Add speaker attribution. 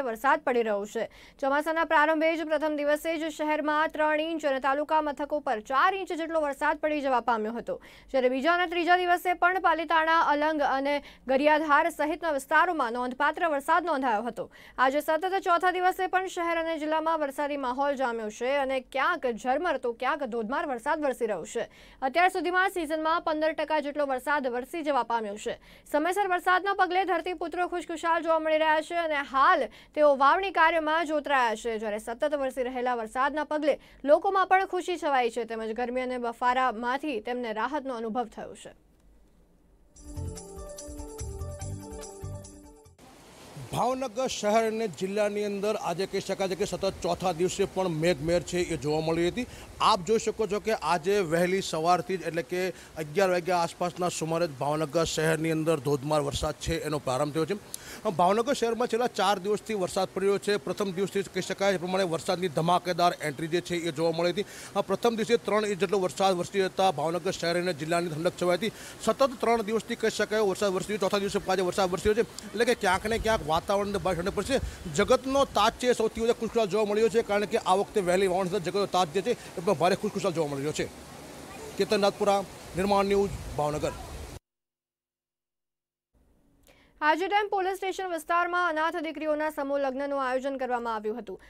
Speaker 1: વરસાદ પડી રહ્યો છે ચોમાસાના પ્રારંભે જ પ્રથમ દિવસે જ શહેરમાં ત્રણ ઇંચ અને તાલુકા મથકો પર ચાર ઇંચ જેટલો વરસાદ પડી જવા પામ્યો હતો જ્યારે બીજા અને ત્રીજા દિવસે પણ પાલિતાણા અલંગ અને ગરિયાધાર સહિતના વિસ્તારોમાં નોંધપાત્ર વરસાદ નોંધાયો હતો આજે સતત ચોથા દિવસે પણ શહેર અને જિલ્લામાં વરસાદી માહોલ જામ્યો છે અને ક્યાંક ઝરમર તો ક્યાંક ધોધમાર વરસાદ વરસી રહ્યો છે અત્યાર સુધીમાં સિઝનમાં પંદર જેટલો વરસાદ વરસી જવા પામ્યો છે સમયસર વરસાદના પગલે ધરતીપુત્રો ખુશખુશાલ જોવા મળી રહ્યા છે અને હાલ તેઓ વાવણી કાર્યમાં જોતરાયા છે જ્યારે સતત વરસી રહેલા વરસાદના પગલે લોકોમાં પણ ખુશી છવાઈ છે તેમજ ગરમી અને બફારામાંથી તેમને રાહતનો અનુભવ થયો છે
Speaker 2: ભાવનગર શહેર અને જિલ્લાની અંદર આજે કહી શકાય છે કે સતત ચોથા દિવસે પણ મેઘમેર છે એ જોવા મળી હતી આપ જોઈ શકો છો કે આજે વહેલી સવારથી જ એટલે કે અગિયાર વાગ્યા આસપાસના સુમારે જ ભાવનગર શહેરની અંદર ધોધમાર વરસાદ છે એનો પ્રારંભ થયો છે ભાવનગર શહેરમાં છેલ્લા ચાર દિવસથી વરસાદ પડ્યો છે પ્રથમ દિવસથી કહી શકાય એ પ્રમાણે વરસાદની ધમાકેદાર એન્ટ્રી જે છે એ જોવા મળી હતી આ પ્રથમ દિવસે ત્રણ ઇંચ જેટલો વરસાદ વરસી જતા ભાવનગર શહેર અને જિલ્લાની ઠંડક છવાઈ હતી સતત ત્રણ દિવસથી કહી શકાય વરસાદ વરસ્યો ચોથા દિવસે આજે વરસાદ વરસ્યો છે એટલે કે ક્યાંક ને ક્યાંક વાતાવરણને બહાર ઠંડક પડશે જગતનો તાજ છે સૌથી વધારે ખુશખુશાલ જોવા મળ્યો છે કારણ કે આ વખતે વહેલી વાવણ સાથે જગતનો તાજ જે છે એ પણ ભારે ખુશખુશાલ જોવા મળ્યો છે કેતન નિર્માણ ન્યૂઝ ભાવનગર
Speaker 1: આજે ડેમ પોલીસ સ્ટેશન વિસ્તારમાં અનાથ દીકરીઓના સમૂહ લગ્નનું આયોજન કરવામાં આવ્યું હતું